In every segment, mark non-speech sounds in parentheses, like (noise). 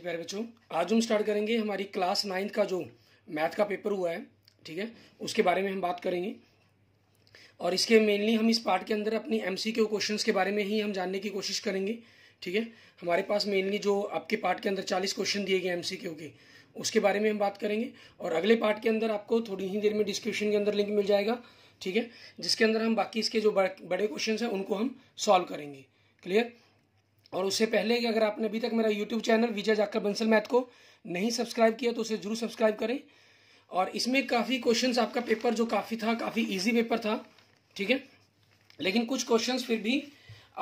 जी प्यारे बच्चों आज हम स्टार्ट करेंगे हमारी क्लास नाइन्थ का जो मैथ का पेपर हुआ है ठीक है उसके बारे में हम बात करेंगे और इसके मेनली हम इस पार्ट के अंदर अपनी एम सी के बारे में ही हम जानने की कोशिश करेंगे ठीक है हमारे पास मेनली जो आपके पार्ट के अंदर चालीस क्वेश्चन दिए गए एम सी के उसके बारे में हम बात करेंगे और अगले पार्ट के अंदर आपको थोड़ी ही देर में डिस्क्रिप्शन के अंदर लिंक मिल जाएगा ठीक है जिसके अंदर हम बाकी इसके जो बड़े क्वेश्चन हैं उनको हम सॉल्व करेंगे क्लियर और उससे पहले कि अगर आपने अभी तक मेरा यूट्यूब चैनल विजय जाकर बंसल मैथ को नहीं सब्सक्राइब किया तो उसे ज़रूर सब्सक्राइब करें और इसमें काफ़ी क्वेश्चंस आपका पेपर जो काफ़ी था काफ़ी इजी पेपर था ठीक है लेकिन कुछ क्वेश्चंस फिर भी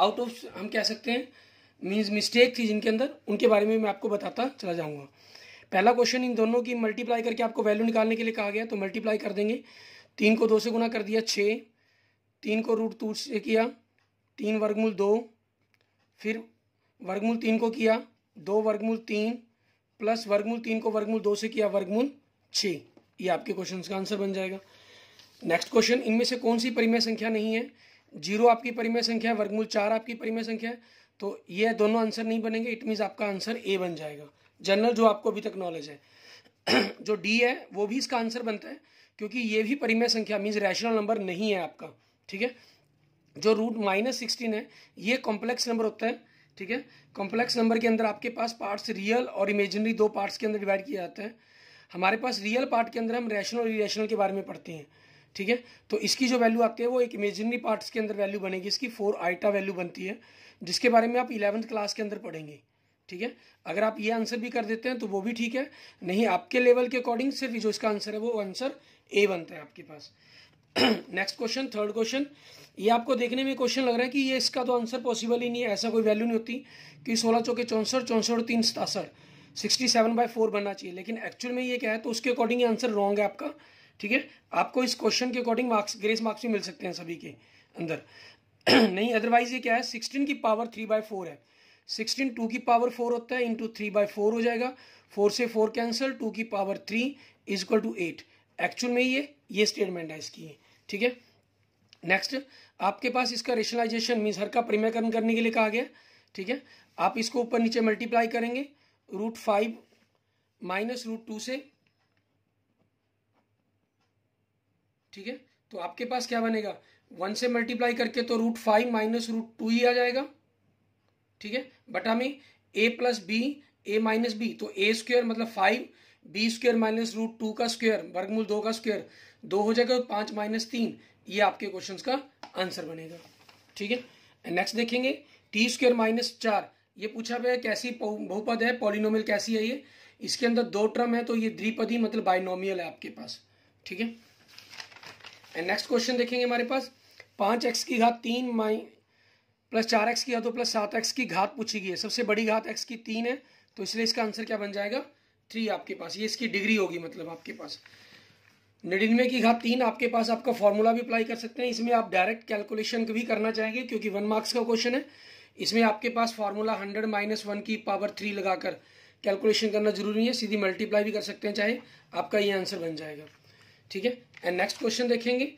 आउट ऑफ हम कह सकते हैं मीन्स मिस्टेक थी जिनके अंदर उनके बारे में मैं आपको बताता चला जाऊँगा पहला क्वेश्चन इन दोनों की मल्टीप्लाई करके आपको वैल्यू निकालने के लिए कहा गया तो मल्टीप्लाई कर देंगे तीन को दो से गुना कर दिया छः तीन को रूट टू से किया तीन वर्गमूल दो फिर वर्गमूल तीन को किया दो वर्गमूल तीन प्लस वर्गमूल तीन को वर्गमूल दो से किया वर्गमूल छः ये आपके क्वेश्चन का आंसर बन जाएगा नेक्स्ट क्वेश्चन इनमें से कौन सी परिमेय संख्या नहीं है जीरो आपकी परिमेय संख्या है वर्गमूल चार आपकी परिमेय संख्या है तो ये दोनों आंसर नहीं बनेंगे इट मीन्स आपका आंसर ए बन जाएगा जनरल जो आपको अभी तक नॉलेज है (clears throat) जो डी है वो भी इसका आंसर बनता है क्योंकि ये भी परिमेय संख्या मीन्स रैशनल नंबर नहीं है आपका ठीक है जो रूट माइनस सिक्सटीन है ये कॉम्प्लेक्स नंबर होता है ठीक है कॉम्प्लेक्स नंबर के अंदर आपके पास पार्ट्स रियल और इमेजिनरी दो पार्ट्स के अंदर डिवाइड किया जाता है हमारे पास रियल पार्ट के अंदर हम रैशनल और इरेशनल के बारे में पढ़ते हैं ठीक है तो इसकी जो वैल्यू आती है वो एक इमेजिनरी पार्ट्स के अंदर वैल्यू बनेगी इसकी फोर आइटा वैल्यू बनती है जिसके बारे में आप इलेवंथ क्लास के अंदर पढ़ेंगे ठीक है अगर आप ये आंसर भी कर देते हैं तो वो भी ठीक है नहीं आपके लेवल के अकॉर्डिंग सिर्फ जो इसका आंसर है वो आंसर ए बनता है आपके पास नेक्स्ट क्वेश्चन थर्ड क्वेश्चन ये आपको देखने में क्वेश्चन लग रहा है कि ये इसका तो आंसर पॉसिबल ही नहीं है ऐसा कोई वैल्यू नहीं होती कि सोलह चौके चौंसठ चौंसठ तीन सतासठ सिक्सटी सेवन बाई फोर बनना चाहिए लेकिन एक्चुअल में ये क्या है तो उसके अकॉर्डिंग आंसर रॉन्ग है आपका ठीक है आपको इस क्वेश्चन के अकॉर्डिंग मार्क्स ग्रेस मार्क्स भी मिल सकते हैं सभी के अंदर (clears throat) नहीं अदरवाइज ये क्या है सिक्सटीन की पावर थ्री बाय फोर है सिक्सटीन टू की पावर फोर होता है इंटू थ्री बाय फोर हो जाएगा फोर से फोर कैंसल टू की power three is equal to eight actual में ये ये स्टेटमेंट है इसकी ठीक है नेक्स्ट आपके पास इसका रेशनलाइजेशन मीन्स हर का परिमयकरण करने के लिए कहा गया ठीक है आप इसको ऊपर नीचे मल्टीप्लाई करेंगे root five minus root two से ठीक है तो आपके पास क्या बनेगा वन से मल्टीप्लाई करके तो root five minus root two ही आ जाएगा ठीक है बटा में A plus B A minus B तो ए स्क्वेयर मतलब five B square minus root two का स्क्वेयर वर्गमूल दो का स्क्वेयर दो हो जाएगा तो पांच माइनस तीन ये आपके क्वेश्चंस का आंसर बनेगा ठीक है नेक्स्ट देखेंगे टी स्क्र माइनस चार ये पूछा गया कैसी बहुपद है पॉलिनोमियल कैसी है ये इसके अंदर दो टर्म है तो ये द्विपदी मतलब बाइनोमियल है आपके पास ठीक है एंड नेक्स्ट क्वेश्चन देखेंगे हमारे पास पांच एक्स की घात तीन माइन प्लस चार एक्स की घात तो प्लस सात एक्स की घात पूछी गई है सबसे बड़ी घात एक्स की तीन है तो इसलिए इसका आंसर क्या बन जाएगा थ्री आपके पास ये इसकी डिग्री होगी मतलब आपके पास निन्यानवे की घात तीन आपके पास आपका फॉर्मूला भी अप्लाई कर सकते हैं इसमें आप डायरेक्ट कैलकुलेशन भी करना चाहेंगे क्योंकि वन मार्क्स का क्वेश्चन है इसमें आपके पास फार्मूला हंड्रेड माइनस वन की पावर थ्री लगाकर कैलकुलेशन करना जरूरी है सीधी मल्टीप्लाई भी कर सकते हैं चाहे आपका ये आंसर बन जाएगा ठीक है एंड नेक्स्ट क्वेश्चन देखेंगे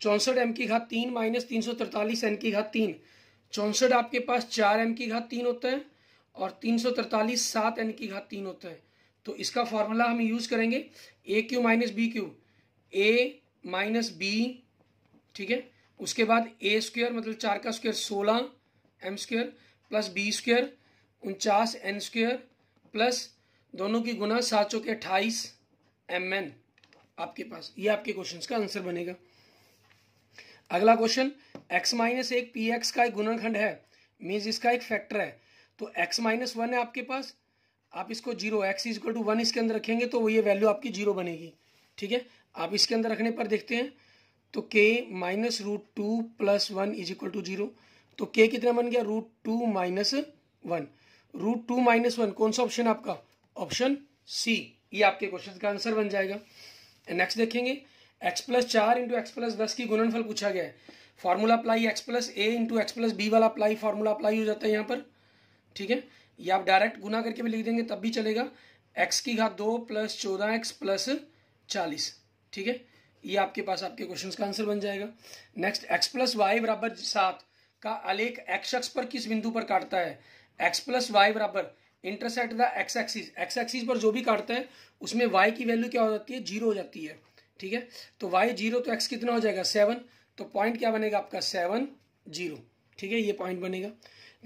चौंसठ एम की घात तीन माइनस तीन सौ तरतालीस एन की घात तीन चौंसठ आपके पास चार एम की घात तीन होता है और तीन सौ तरतालीस सात एन की घात तीन होता है तो इसका फॉर्मूला हम यूज करेंगे A cube minus B cube A minus B ठीक है उसके बाद ए स्क्वेयर मतलब चार का स्क्वेयर सोलह M square plus B square उनचास एन स्क्वेयर प्लस दोनों की गुना सात सौ के अट्ठाईस एम एन आपके पास ये आपके क्वेश्चन का आंसर बनेगा अगला क्वेश्चन x माइनस एक पी एक्स का एक गुणनखंड है मीन्स इसका एक फैक्टर है तो x माइनस वन है आपके पास आप इसको zero X is equal to one इसके अंदर रखेंगे तो वो ये वैल्यू आपकी जीरो बनेगी ठीक है आप इसके अंदर रखने पर देखते हैं तो K minus root two plus one is equal to zero तो k कितना बन गया root two minus one root two minus one कौन सा ऑप्शन आपका ऑप्शन सी ये आपके क्वेश्चन का आंसर बन जाएगा नेक्स्ट देखेंगे एक्स प्लस चार इंटू एक्स प्लस दस की गुणनफल पूछा गया है formula apply X plus A into X plus B वाला अप्लाई फॉर्मूला अप्लाई हो जाता है यहाँ पर ठीक है या आप डायरेक्ट गुना करके भी लिख देंगे तब भी चलेगा एक्स की घात दो प्लस चौदह एक्स प्लस चालीस ठीक है ये आपके पास आपके क्वेश्चन का आंसर बन जाएगा नेक्स्ट एक्स प्लस वाई बराबर सात का आलेख एक्स एक्स पर किस बिंदु पर काटता है एक्स प्लस वाई बराबर intersect the X axis X axis पर जो भी काटता है उसमें वाई की वैल्यू क्या हो जाती है जीरो हो जाती है ठीक है तो वाई जीरो तो एक्स कितना हो जाएगा सेवन तो पॉइंट क्या बनेगा आपका सेवन जीरो ठीक है ये पॉइंट बनेगा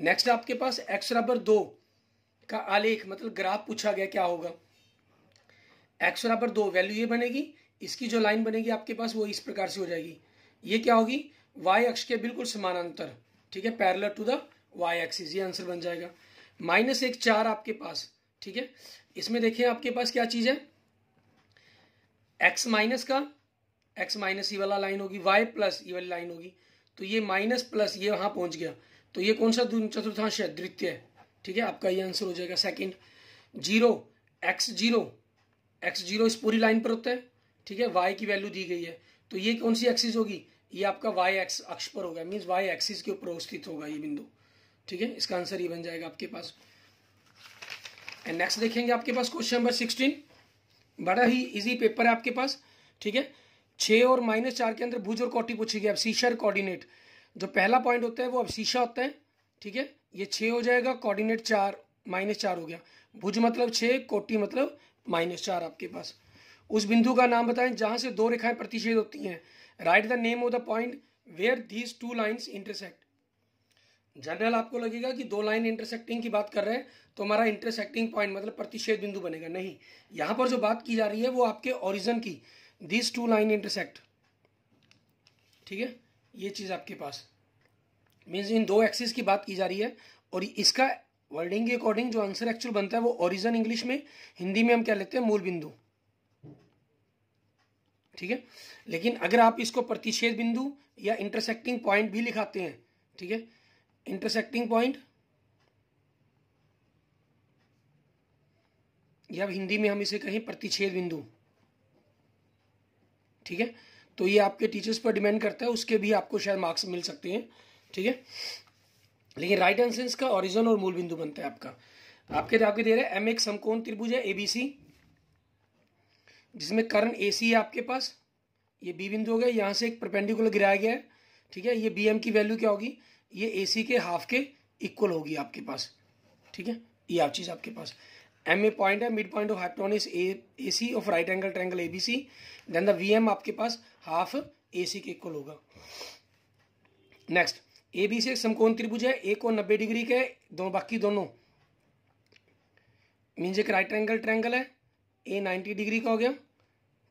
नेक्स्ट आपके पास एक्स बराबर दो का आलेख मतलब ग्राफ पूछा गया क्या होगा एक्स बराबर दो वैल्यू ये बनेगी इसकी जो लाइन बनेगी आपके पास वो इस प्रकार से हो जाएगी ये क्या होगी वाई अक्ष के बिल्कुल समानांतर ठीक है parallel to the Y axis ये आंसर बन जाएगा माइनस एक चार आपके पास ठीक है इसमें देखिए आपके पास क्या चीज़ है एक्स माइनस का एक्स माइनस ये वाला लाइन होगी वाई प्लस ये वाली लाइन होगी तो ये माइनस प्लस ये वहां पहुंच गया तो ये कौन सा चतुर्थांश है द्वितीय ठीक है आपका ये आंसर हो जाएगा second zero X zero X zero इस पूरी लाइन पर होता है ठीक है वाई की वैल्यू दी गई है तो ये कौन सी एक्सिस होगी ये आपका वाई एक्स अक्ष पर होगा मीन्स वाई एक्सिस के ऊपर स्थित होगा ये बिंदु ठीक है इसका आंसर ये बन जाएगा आपके पास एंड नेक्स्ट देखेंगे आपके पास क्वेश्चन नंबर सिक्सटीन बड़ा ही इजी पेपर है आपके पास ठीक है छ और माइनस चार के अंदर भुज और कोटी पूछी गई अबशीशर कोऑर्डिनेट जो पहला पॉइंट होता है वो शीशा होता है ठीक है ये छ हो जाएगा कोऑर्डिनेट चार माइनस चार हो गया भुज मतलब छ कोटी मतलब माइनस चार आपके पास उस बिंदु का नाम बताएं जहां से दो रेखाएं प्रतिषेध होती हैं write the name of the point where these two line intersect general आपको लगेगा कि दो लाइन इंटरसेक्टिंग की बात कर रहे हैं तो हमारा इंटरसेक्टिंग पॉइंट मतलब प्रतिषेध बिंदु बनेगा नहीं यहां पर जो बात की जा रही है वो आपके ओरिजन की दीज टू लाइन इंटरसेक्ट ठीक है ये चीज आपके पास मीन्स इन दो एक्सिस की बात की जा रही है और इसका वर्डिंग के अकॉर्डिंग जो आंसर एक्चुअल बनता है वो ओरिजन इंग्लिश में हिंदी में हम क्या लेते हैं मूल बिंदु ठीक है लेकिन अगर आप इसको प्रतिच्छेद बिंदु या इंटरसेक्टिंग पॉइंट भी लिखाते हैं ठीक है इंटरसेक्टिंग पॉइंट या हिंदी में हम इसे कहें प्रतिच्छेद बिंदु ठीक है तो ये आपके टीचर्स पर डिपेंड करता है उसके भी आपको शायद मार्क्स मिल सकते हैं ठीक है लेकिन राइट आंसर इसका ओरिजन और मूल बिंदु बनता है आपका आपके आपके दे रहे हैं एम एक समकोण त्रिभुज है एबीसी जिसमें कर्ण ए सी है आपके पास ये बी बिंदु हो गया यहाँ से एक परपेंडिकुलर गिराया गया है ठीक है ये बी एम की वैल्यू क्या होगी ये ए सी के हाफ के इक्वल होगी आपके पास ठीक है ये आप चीज़ आपके पास एम ए पॉइंट है mid point of hypotenuse is A C of right angle triangle A B C then the V M आपके पास हाफ ए सी के इक्वल होगा नेक्स्ट ए बी सी एक समकोण त्रिभुज है एक और नब्बे डिग्री के दो बाकी दोनों मीन्स एक राइट एंगल ट्रैंगल है ए नाइन्टी डिग्री का हो गया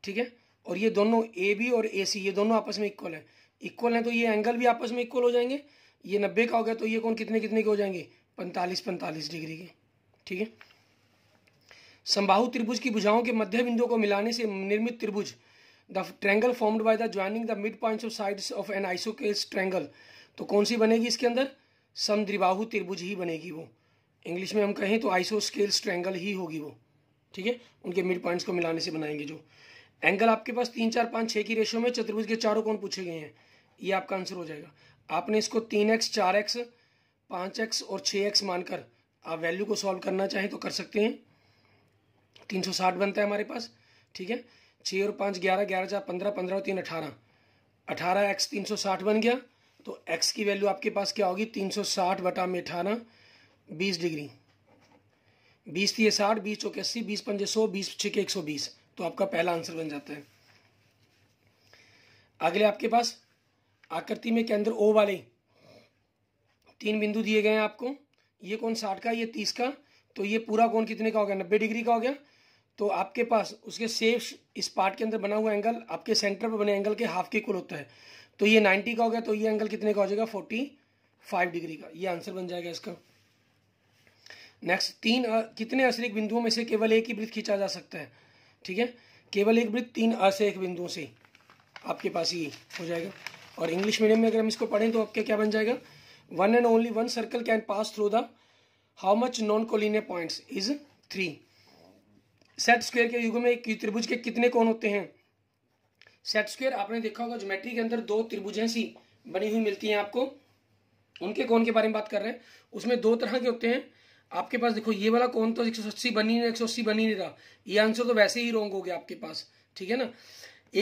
ठीक है और ये दोनों ए बी और ए सी ये दोनों आपस में इक्वल है इक्वल है तो ये एंगल भी आपस में इक्वल हो जाएंगे ये नब्बे का हो गया तो ये कौन कितने कितने के हो जाएंगे पैंतालीस पैंतालीस डिग्री के ठीक है समबाहु त्रिभुज की भुजाओं के मध्य बिंदुओं को मिलाने से निर्मित त्रिभुज the triangle formed by the joining the mid point of side of an isosceles triangle तो कौन सी बनेगी इसके अंदर समद्रिबाहु त्रिभुज ही बनेगी वो इंग्लिश में हम कहें तो आइसो स्केल्स ही होगी वो ठीक है उनके मिड पॉइंट्स को मिलाने से बनाएंगे जो एंगल आपके पास तीन चार पाँच छः की रेशियो में चतुर्भुज के चारों कोण पूछे गए हैं ये आपका आंसर हो जाएगा आपने इसको तीन एक्स चार एक्स पाँच एक्स और छः एक्स मानकर आप वैल्यू को सॉल्व करना चाहें तो कर सकते हैं तीन सौ साठ बनता है हमारे पास ठीक है छः और पाँच ग्यारह ग्यारह चार पंद्रह पंद्रह और तीन अठारह अठारह एक्स तीन सौ साठ बन गया तो एक्स की वैल्यू आपके पास क्या होगी तीन सौ साठ बटा में अठारह बीस डिग्री बीस तीस साठ बीस चौके अस्सी बीस पंजे सौ बीस छः के एक सौ बीस तो आपका पहला आंसर बन जाता है अगले आपके पास आकृति में केंद्र ओ वाले तीन बिंदु दिए गए हैं आपको ये कौन साठ का ये तीस का तो ये पूरा कौन कितने का हो गया नब्बे डिग्री का हो गया तो आपके पास उसके सेफ इस पार्ट के अंदर बना हुआ एंगल आपके सेंटर पर बने एंगल के हाफ के कुल होता है तो ये 90 का हो गया तो ये एंगल कितने का हो जाएगा 45 डिग्री का ये आंसर बन जाएगा इसका नेक्स्ट तीन कितने असलिक बिंदुओं में से केवल एक ही वृत्त खींचा जा सकता है ठीक है केवल एक वृत्त तीन एक बिंदुओं से आपके पास ये हो जाएगा और इंग्लिश मीडियम में अगर हम इसको पढ़ें तो आपके क्या बन जाएगा one and only one circle can pass through the how much non collinear points is three set square के युग में एक त्रिभुज के कितने कौन होते हैं सेट स्क्वायर आपने देखा होगा ज्योमेट्री के अंदर दो त्रिभुजें सी बनी हुई मिलती हैं आपको उनके कौन के बारे में बात कर रहे हैं उसमें दो तरह के होते हैं आपके पास देखो ये वाला कौन तो एक सौ अस्सी बनी एक सौ अस्सी बनी नहीं रहा ये आंसर तो वैसे ही रॉन्ग हो गया आपके पास ठीक है ना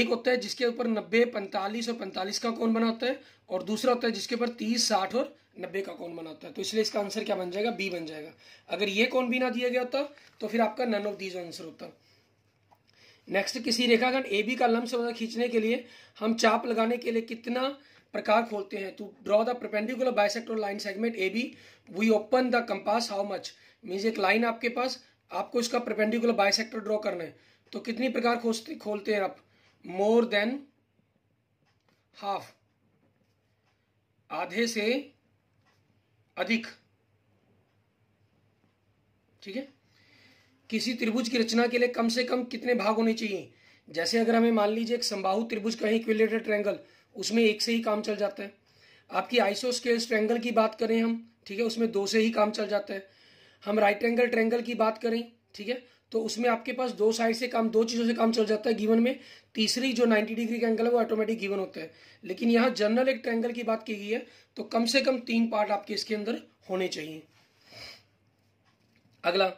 एक होता है जिसके ऊपर नब्बे पैंतालीस और पैंतालीस का कौन बना होता है और दूसरा होता है जिसके ऊपर तीस साठ और नब्बे का कौन बना होता है तो इसलिए इसका आंसर क्या बन जाएगा बी बन जाएगा अगर ये कौन भी ना दिया गया होता तो फिर आपका नन ऑफ दीज आंसर होता नेक्स्ट किसी रेखाखंड ए बी का लम्ब से खींचने के लिए हम चाप लगाने के लिए कितना प्रकार खोलते हैं to draw the perpendicular bisector line segment A B we open the compass how much means एक लाइन आपके पास आपको इसका प्रपेंडिकुलर बायसेक्टर ड्रॉ करना है तो कितनी प्रकार खोजते खोलते हैं आप मोर देन हाफ आधे से अधिक ठीक है किसी त्रिभुज की रचना के लिए कम से कम कितने भाग होने चाहिए जैसे अगर हमें मान लीजिए एक संबाहु त्रिभुज का इक्विलेटर ट्रायंगल उसमें एक से ही काम चल जाता है आपकी आइसो स्केल ट्रेंगल की बात करें हम ठीक है उसमें दो से ही काम चल जाता है हम राइट एंगल ट्रेंगल की बात करें ठीक है तो उसमें आपके पास दो साइड से काम दो चीज़ों से काम चल जाता है गिवन में तीसरी जो 90 डिग्री का एंगल है वो ऑटोमेटिक गिवन होता है लेकिन यहां जनरल एक ट्रेंगल की बात की गई है तो कम से कम तीन पार्ट आपके इसके अंदर होने चाहिए अगला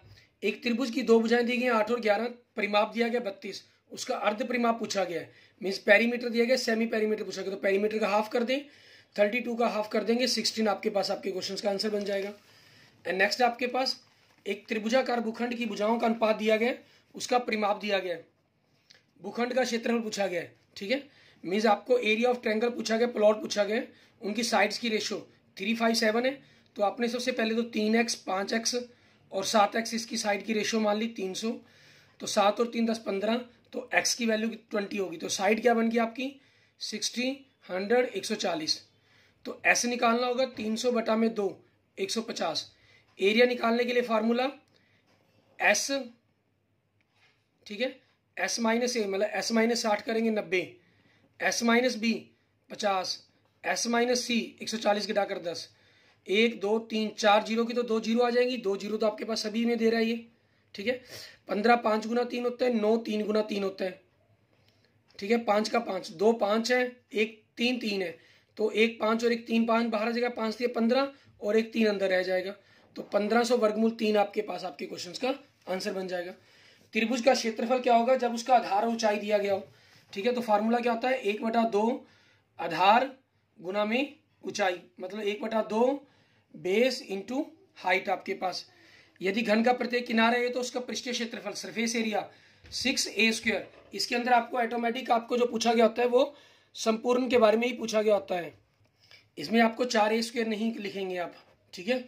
एक त्रिभुज की दो भुजाएं दी गई आठ और ग्यारह परिमाप दिया गया बत्तीस उसका अर्ध परिमाप पूछा गया है मीन्स पैरीमीटर दिया गया सेमी पैरीमीटर पूछा गया तो पैरीमीटर का हाफ कर दें थर्टी टू का हाफ कर देंगे सिक्सटीन आपके पास आपके क्वेश्चन का आंसर बन जाएगा एंड नेक्स्ट आपके पास एक त्रिभुजाकार भूखंड की भुजाओं का अनुपात दिया गया उसका परिमाप दिया गया भूखंड का क्षेत्रफल पूछा गया ठीक है मीन्स आपको एरिया ऑफ ट्रैंगल पूछा गया प्लॉट पूछा गया उनकी साइड्स की रेशो थ्री फाइव सेवन है तो आपने सबसे पहले तो तीन एक्स पांच एक्स और सात एक्स इसकी साइड की रेशो मान ली तीन सौ तो सात और तीन दस पंद्रह तो x की वैल्यू ट्वेंटी होगी तो साइड क्या बन गई आपकी सिक्सटी हंड्रेड एक सौ चालीस तो ऐसे निकालना होगा तीन सौ बटा में दो एक सौ पचास एरिया निकालने के लिए फार्मूला एस ठीक है एस माइनस ए मतलब एस माइनस साठ करेंगे नब्बे एस माइनस बी पचास एस माइनस सी एक सौ चालीस घटा कर दस एक दो तीन चार जीरो की तो दो जीरो आ जाएंगी दो जीरो तो आपके पास सभी में दे रहा है ये ठीक है पंद्रह पांच गुना तीन होते हैं नौ तीन गुना तीन होते हैं ठीक है पांच का पांच दो पांच है एक तीन तीन है तो एक पांच और एक तीन पांच बाहर आ जाएगा पांच तीन पंद्रह और एक तीन अंदर रह जाएगा तो पंद्रह सौ वर्गमूल तीन आपके पास आपके क्वेश्चन का आंसर बन जाएगा त्रिभुज का क्षेत्रफल क्या होगा जब उसका आधार ऊंचाई दिया गया हो ठीक है तो फार्मूला क्या होता है एक बटा दो आधार गुना में ऊंचाई मतलब एक बटा दो बेस इंटू हाइट आपके पास यदि घन का प्रत्येक किनारा है तो उसका पृष्ठ क्षेत्रफल surface area six A square इसके अंदर आपको ऑटोमेटिक आपको जो पूछा गया होता है वो संपूर्ण के बारे में ही पूछा गया होता है इसमें आपको चार ए स्क्वेयर नहीं लिखेंगे आप ठीक है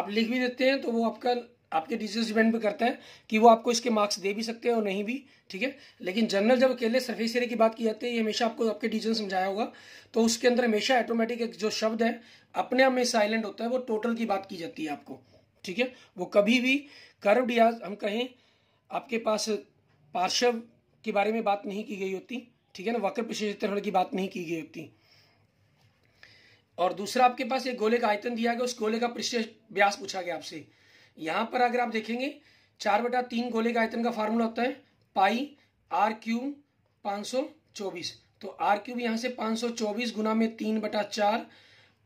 आप लिख भी देते हैं तो वो आपका आपके टीचर्स डिपेंड भी करते हैं कि वो आपको इसके मार्क्स दे भी सकते हैं और नहीं भी ठीक है लेकिन जनरल जब अकेले सरफेस एरिया की बात की जाती है ये हमेशा आपको आपके टीचर समझाया होगा तो उसके अंदर हमेशा ऑटोमेटिक जो शब्द है अपने आप में साइलेंट होता है वो टोटल की बात की जाती है आपको ठीक है वो कभी भी कर्व्ड या हम कहें आपके पास पार्श्व के बारे में बात नहीं की गई होती ठीक है ना वक्र विशेषीकरण की बात नहीं की गई होती और दूसरा आपके पास एक गोले का आयतन दिया गया उस गोले का पृष्ठ व्यास पूछा गया आपसे यहां पर अगर आप देखेंगे चार बटा तीन गोले का आयतन का फार्मूला होता है पाई आर क्यू पांच सौ चौबीस तो आर क्यूब यहां से पांच सौ चौबीस गुना में तीन बटा चार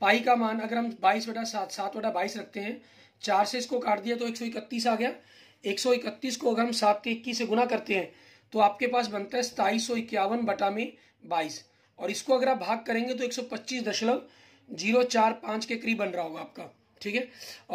पाई का मान अगर हम बाईस बटा सात सात बटा बाईस रखते हैं चार से इसको काट दिया तो एक सौ इकतीस आ गया एक सौ इकतीस को अगर हम सात के इक्कीस से गुना करते हैं तो आपके पास बनता है सताईस सौ इक्यावन बटा में बाईस और इसको अगर आप भाग करेंगे तो एक सौ पच्चीस दशमलव जीरो चार पाँच के करीब बन रहा होगा आपका ठीक है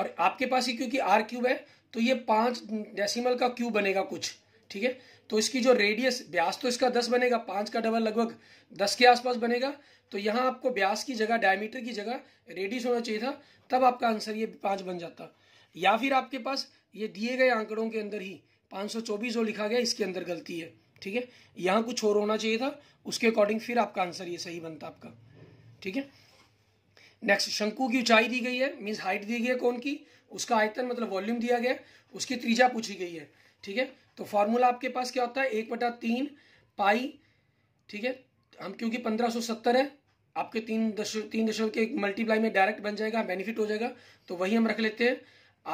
और आपके पास ही क्योंकि आर क्यूब है तो ये पाँच डेसिमल का क्यूब बनेगा कुछ ठीक है तो इसकी जो रेडियस ब्यास तो इसका दस बनेगा पाँच का डबल लगभग दस के आसपास बनेगा तो यहाँ आपको ब्यास की जगह डायमीटर की जगह रेडियस होना चाहिए था तब आपका आंसर ये पाँच बन जाता या फिर आपके पास ये दिए गए आंकड़ों के अंदर ही 524 जो लिखा गया इसके अंदर गलती है ठीक है यहाँ कुछ और होना चाहिए था उसके अकॉर्डिंग फिर आपका आंसर ये सही बनता आपका ठीक है नेक्स्ट शंकु की ऊंचाई दी गई है मीन्स हाइट दी गई है कौन की उसका आयतन मतलब वॉल्यूम दिया गया उसकी त्रिज्या पूछी गई है ठीक है तो फॉर्मूला आपके पास क्या होता है एक बटा तीन पाई ठीक है हम क्योंकि पंद्रह सौ सत्तर है आपके तीन दश तीन दशमलव के मल्टीप्लाई में डायरेक्ट बन जाएगा बेनिफिट हो जाएगा तो वही हम रख लेते हैं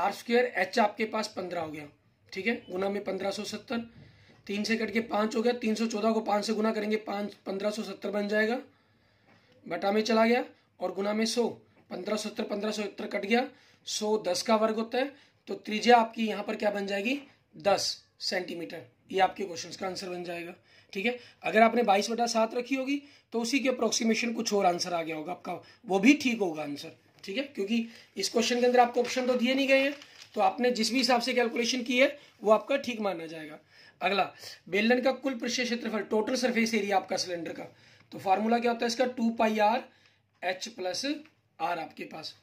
आर स्क्वेयर एच आपके पास पंद्रह हो गया ठीक है गुना में पंद्रह सौ सत्तर तीन से कट के पाँच हो गया तीन सौ चौदह को पाँच से गुना करेंगे पाँच पंद्रह सौ सत्तर बन जाएगा बटा में चला गया और गुना में सौ पंद्रह सौ सत्तर पंद्रह सौ सत्तर कट गया सौ दस का वर्ग होता है तो त्रिज्या आपकी यहाँ पर क्या बन जाएगी दस सेंटीमीटर ये आपके क्वेश्चन का आंसर बन जाएगा ठीक है अगर आपने बाईस बटा सात रखी होगी तो उसी के अप्रोक्सीमेशन कुछ और आंसर आ गया होगा आपका वो भी ठीक होगा आंसर ठीक है क्योंकि इस क्वेश्चन के अंदर आपको ऑप्शन तो दिए नहीं गए हैं तो आपने जिस भी हिसाब से कैलकुलेशन की है वो आपका ठीक माना जाएगा अगला बेलन का कुल पृष्ठ क्षेत्रफल टोटल सरफेस एरिया आपका सिलेंडर का तो फार्मूला क्या होता है इसका two pi R H plus R आपके पास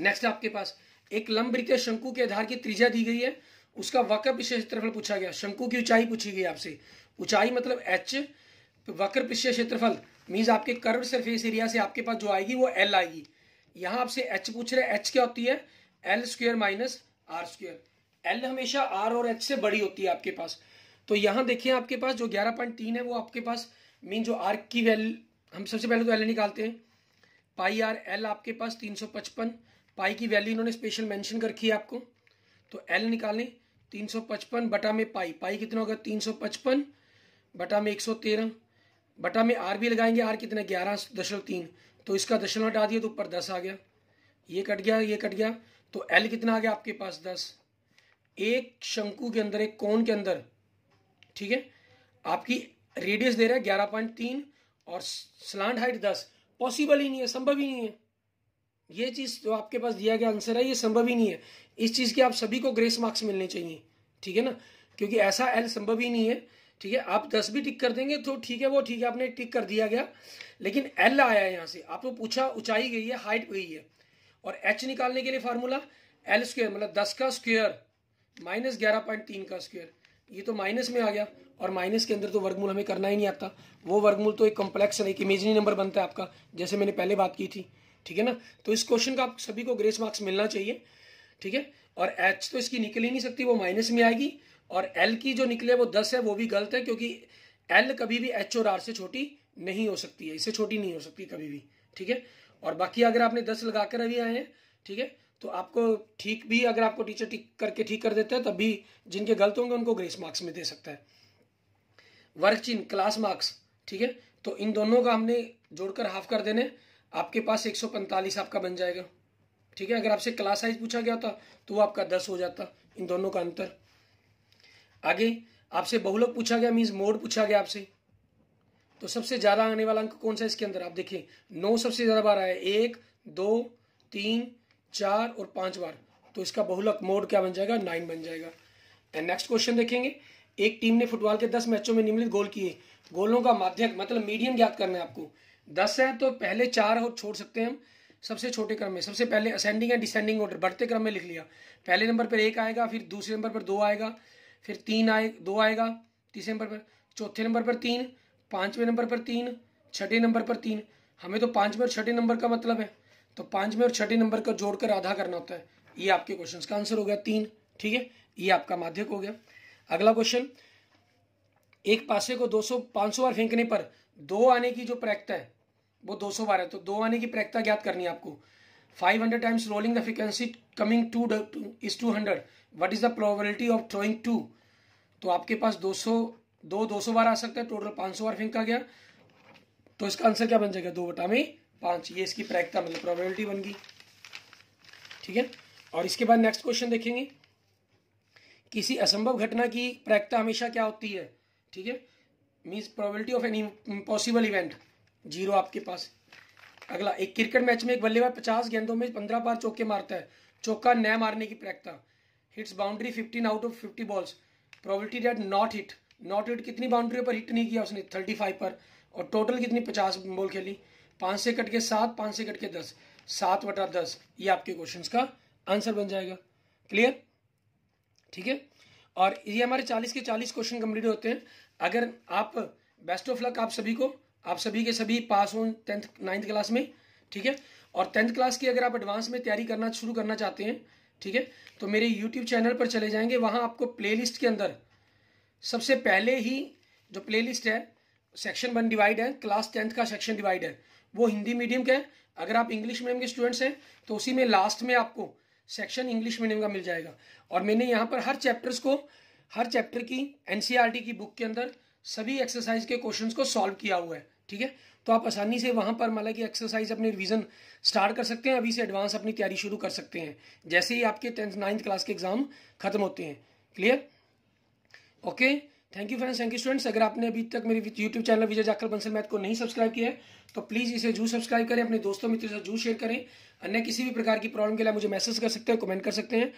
नेक्स्ट आपके पास एक लंब वृत्तीय शंकु के आधार की त्रिज्या दी गई है उसका वक्र पिछले क्षेत्रफल पूछा गया शंकु की ऊंचाई पूछी गई आपसे ऊंचाई मतलब एच वक्र पिछले क्षेत्रफल मीन्स आपके कर्व सरफेस एरिया से आपके पास जो आएगी वो एल आएगी यहां आपसे एच पूछ रहे एच क्या होती है L square minus R square L हमेशा आर और एच से बड़ी होती है आपके पास तो यहां देखिए आपके पास जो ग्यारह पॉइंट तीन है वो आपके पास मीन जो आर की वैल्यू हम सबसे पहले तो एल निकालते हैं पाई आर एल आपके पास तीन सौ पचपन पाई की वैल्यू इन्होंने स्पेशल मेंशन कर रखी है आपको तो एल निकालें तीन सौ पचपन बटा में पाई पाई कितना होगा तीन सौ पचपन बटा में एक सौ तेरह बटा में आर भी लगाएंगे आर कितना ग्यारह दशमलव तीन तो इसका दशमलव हटा दिया तो ऊपर दस आ गया ये कट गया ये कट गया तो एल कितना आ गया आपके पास दस एक शंकु के अंदर एक कोण के अंदर ठीक है आपकी रेडियस दे रहा है ग्यारह पॉइंट तीन और स्लांट हाइट दस पॉसिबल ही नहीं है संभव ही नहीं है ये चीज जो आपके पास दिया गया आंसर है ये संभव ही नहीं है इस चीज के आप सभी को ग्रेस मार्क्स मिलने चाहिए ठीक है ना क्योंकि ऐसा एल संभव ही नहीं है ठीक है आप दस भी टिक कर देंगे तो ठीक है वो ठीक है आपने टिक कर दिया गया लेकिन एल आया है यहाँ से आपको पूछा ऊंचाई गई है हाइट गई है और एच निकालने के लिए फार्मूला एल स्क्वेयर मतलब दस का स्क्वेयर माइनस ग्यारह पॉइंट तीन का स्क्वेयर ये तो माइनस में आ गया और माइनस के अंदर तो वर्गमूल हमें करना ही नहीं आता वो वर्गमूल तो एक कॉम्प्लेक्स एक इमेजनी नंबर बनता है आपका जैसे मैंने पहले बात की थी ठीक है ना तो इस क्वेश्चन का आप सभी को ग्रेस मार्क्स मिलना चाहिए ठीक है और एच तो इसकी निकल ही नहीं सकती वो माइनस में आएगी और एल की जो निकले वो दस है वो भी गलत है क्योंकि एल कभी भी एच और आर से छोटी नहीं हो सकती है इसे छोटी नहीं हो सकती कभी भी ठीक है और बाकी अगर आपने दस लगाकर अभी आए हैं ठीक है तो आपको ठीक भी अगर आपको टीचर ठीक करके ठीक कर देता है तब भी जिनके गलत होंगे उनको ग्रेस मार्क्स में दे सकता है वर्क चिन्ह क्लास मार्क्स ठीक है तो इन दोनों का हमने जोड़कर हाफ कर देने आपके पास 145 आपका बन जाएगा ठीक है अगर आपसे क्लास साइज पूछा गया था तो वो आपका 10 हो जाता इन दोनों का अंतर आगे आपसे बहुलक पूछा गया मीन्स मोड पूछा गया आपसे तो सबसे ज़्यादा आने वाला अंक कौन सा इसके अंदर आप देखिए नौ सबसे ज़्यादा बार आया एक दो तीन चार और पांच बार तो इसका बहुलक मोड क्या बन जाएगा नाइन बन जाएगा एंड नेक्स्ट क्वेश्चन देखेंगे एक टीम ने फुटबॉल के दस मैचों में निम्नलिखित गोल किए गोलों का माध्यक मतलब मीडियम ज्ञात करना है आपको दस है तो पहले चार हो छोड़ सकते हैं हम सबसे छोटे क्रम में सबसे पहले असेंडिंग एंड डिसेंडिंग ऑर्डर बढ़ते क्रम में लिख लिया पहले नंबर पर एक आएगा फिर दूसरे नंबर पर दो आएगा फिर तीन आए दो आएगा तीसरे नंबर पर चौथे नंबर पर तीन पाँचवें नंबर पर तीन छठे नंबर पर तीन हमें तो पाँचवें और छठे नंबर का मतलब है तो पाँचवें और छठे नंबर का जोड़कर आधा करना होता है ये आपके क्वेश्चन का आंसर हो गया तीन ठीक है ये आपका माध्यक हो गया अगला क्वेश्चन एक पासे को 200 500 बार फेंकने पर दो आने की जो प्रैक्टा है वो 212 बारह तो दो आने की प्रैक्टा ज्ञात करनी है आपको 500 times rolling the frequency coming two is two hundred what is the probability of throwing two तो आपके पास 200 दो दो सौ बार आ सकता है टोटल 500 बार फेंका गया तो इसका आंसर क्या बन जाएगा दो बटा में पांच ये इसकी प्रैक्टा मतलब प्रोबेबिलिटी बन गई ठीक है और इसके बाद नेक्स्ट क्वेश्चन देखेंगे किसी असंभव घटना की प्रैक्टा हमेशा क्या होती है ठीक है means probability of an impossible event zero आपके पास अगला एक क्रिकेट मैच में एक बल्लेबाज पचास गेंदों में पंद्रह बार चौके मारता है चौका न मारने की प्रैक्टा hits boundary fifteen out of fifty balls probability that not hit not hit कितनी बाउंड्री पर हिट नहीं किया उसने थर्टी फाइव पर और टोटल कितनी पचास बॉल खेली पाँच से कट के सात पाँच से कट के दस सात वटा दस ये आपके क्वेश्चन का आंसर बन जाएगा क्लियर ठीक है और ये हमारे चालीस के चालीस क्वेश्चन कंप्लीट होते हैं अगर आप बेस्ट ऑफ लक आप सभी को आप सभी के सभी पास हों टेंथ नाइन्थ क्लास में ठीक है और टेंथ क्लास की अगर आप एडवांस में तैयारी करना शुरू करना चाहते हैं ठीक है तो मेरे यूट्यूब चैनल पर चले जाएंगे वहाँ आपको प्ले के अंदर सबसे पहले ही जो प्ले है सेक्शन वन डिवाइड है क्लास टेंथ का सेक्शन डिवाइड है वो हिंदी मीडियम का है अगर आप इंग्लिश मीडियम के स्टूडेंट्स हैं तो उसी में लास्ट में आपको सेक्शन इंग्लिश मीडियम का मिल जाएगा और मैंने यहाँ पर हर चैप्टर्स को हर चैप्टर की एनसीईआरटी e की बुक के अंदर सभी एक्सरसाइज के क्वेश्चन को सॉल्व किया हुआ है ठीक है तो आप आसानी से वहां पर मतलब कि एक्सरसाइज अपने रिवीजन स्टार्ट कर सकते हैं अभी से एडवांस अपनी तैयारी शुरू कर सकते हैं जैसे ही आपके टेंथ नाइन्थ क्लास के एग्जाम खत्म होते हैं clear okay okay? Thank you friends thank you students अगर आपने अभी तक मेरे यूट्यूब चैनल विजय जाकर बंसल मैथ को नहीं सब्सक्राइब किया है तो प्लीज़ इसे जू सब्सक्राइब करें अपने दोस्तों मित्रों से जू शेयर करें अन्य किसी भी प्रकार की प्रॉब्लम के लिए मुझे मैसेज कर सकते हैं कमेंट कर सकते हैं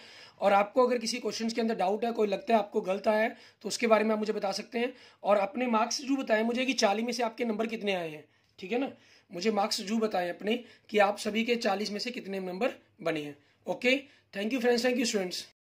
और आपको अगर किसी क्वेश्चन के अंदर डाउट है कोई लगता है आपको गलत आया है तो उसके बारे में आप मुझे बता सकते हैं और अपने मार्क्स जू बताएं मुझे कि चालीस में से आपके नंबर कितने आए हैं ठीक है ना मुझे मार्क्स जू बताएं अपने कि आप सभी के चालीस में से कितने नंबर बने हैं okay thank you friends thank you students